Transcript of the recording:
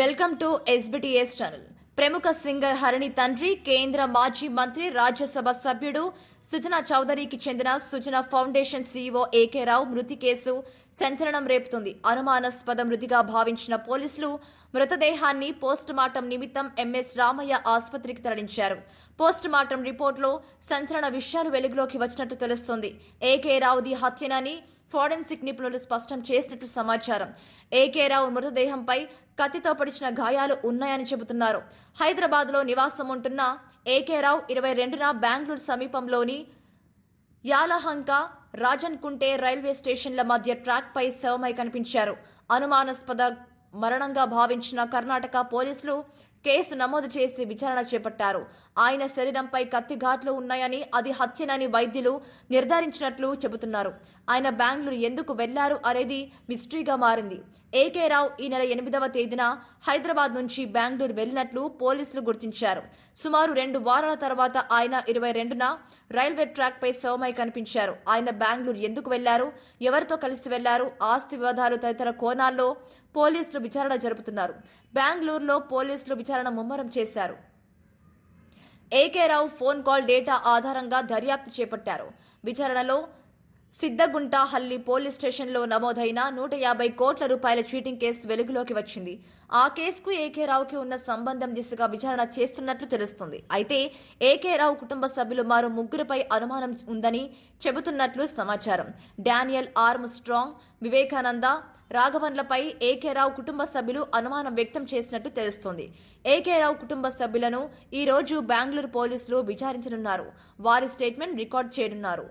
welcome to SBTS channel ప్రముఖ singer Harini తండ్రి కేంద్ర మాజీ మంత్రి రాజ్యసభ సభ్యుడు సుజనా చౌదరికి చెందిన Sujana foundation CEO A K Rao మృతి కేసు సంచలనం రేపుతుంది అనుమానాస్పద మృతిగా భావించిన పోలీసులు మృతదేహాన్ని పోస్టుమార్టం నిమిత్తం ఎంఎస్ రామయ్య ఆసుపత్రికి తరలించారు పోస్టుమార్టం రిపోర్టులో సంచలన విషయాలు వెలుగులోకి వచ్చినట్టు తెలుస్తోంది ఏకే రావుది హత్యనని ఫోరెన్సిక్ నిపుణులు స్పష్టం చేసినట్టు సమాచారం ఏకే రావు మృతదేహంపై కత్తితో పడిచిన గాయాలు ఉన్నాయని చెబుతున్నారు హైదరాబాద్లో నివాసం ఉంటున్న ఏకే రావు ఇరవై రెండున బెంగళూరు సమీపంలోని యాలహంక రాజన్ రైల్వే స్టేషన్ల మధ్య ట్రాక్పై శవమై కనిపించారు అనుమానాస్పద మరణంగా భావించిన కర్ణాటక పోలీసులు కేసు నమోదు చేసి విచారణ చేపట్టారు ఆయన శరీరంపై కత్తి ఘాట్లు ఉన్నాయని అది హత్యనని వైద్యులు నిర్ధారించినట్లు చెబుతున్నారు ఆయన బెంగళూరు ఎందుకు వెళ్లారు అనేది మిస్టరీగా మారింది ఏకే రావు ఈ నెల ఎనిమిదవ తేదీన హైదరాబాద్ నుంచి బెంగళూరు వెళ్లినట్లు పోలీసులు గుర్తించారు సుమారు రెండు వారాల తర్వాత ఆయన ఇరవై రెండున రైల్వే ట్రాక్ పై సోమై కనిపించారు ఆయన బెంగళూరు ఎందుకు వెళ్లారు ఎవరితో కలిసి వెళ్లారు ఆస్తి వివాదాలు తదితర కోణాల్లో పోలీసులు విచారణ జరుపుతున్నారు బెంగళూరులో పోలీసులు విచారణ ఆధారాలను ముమ్మరం చేశారు A K Rao phone call data ఆధారంగా దర్యాప్తు చేపట్టారు విచారణలో సిద్దగుంటాహల్లి పోలీస్ స్టేషన్లో నమోదైన నూట యాభై కోట్ల రూపాయల చీటింగ్ కేసు వెలుగులోకి వచ్చింది ఆ కేసుకు ఏకే రావుకి ఉన్న సంబంధం దిశగా విచారణ చేస్తున్నట్లు తెలుస్తుంది అయితే ఏకే రావు కుటుంబ సభ్యులు మరో ముగ్గురుపై అనుమానం ఉందని చెబుతున్నట్లు సమాచారం డానియల్ ఆర్మ్ స్ట్రాంగ్ వివేకానంద రాఘవన్లపై ఏకే రావు కుటుంబ సభ్యులు అనుమానం వ్యక్తం చేసినట్టు తెలుస్తోంది ఏకే రావు కుటుంబ సభ్యులను ఈ రోజు బెంగళూరు పోలీసులు విచారించనున్నారు వారి స్టేట్మెంట్ రికార్డ్ చేయనున్నారు